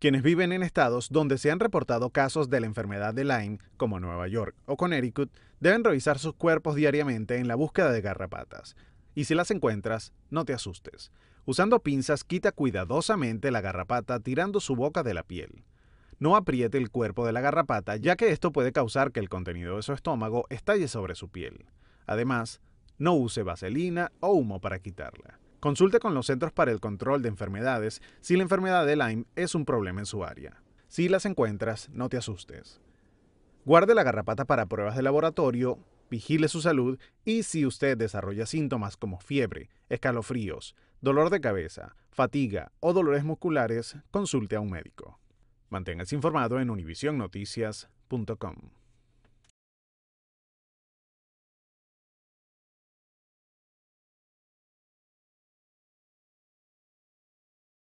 quienes viven en estados donde se han reportado casos de la enfermedad de Lyme, como Nueva York o Connecticut, deben revisar sus cuerpos diariamente en la búsqueda de garrapatas. Y si las encuentras, no te asustes. Usando pinzas, quita cuidadosamente la garrapata tirando su boca de la piel. No apriete el cuerpo de la garrapata, ya que esto puede causar que el contenido de su estómago estalle sobre su piel. Además, no use vaselina o humo para quitarla. Consulte con los Centros para el Control de Enfermedades si la enfermedad de Lyme es un problema en su área. Si las encuentras, no te asustes. Guarde la garrapata para pruebas de laboratorio, vigile su salud y si usted desarrolla síntomas como fiebre, escalofríos, dolor de cabeza, fatiga o dolores musculares, consulte a un médico. Manténgase informado en univisionnoticias.com.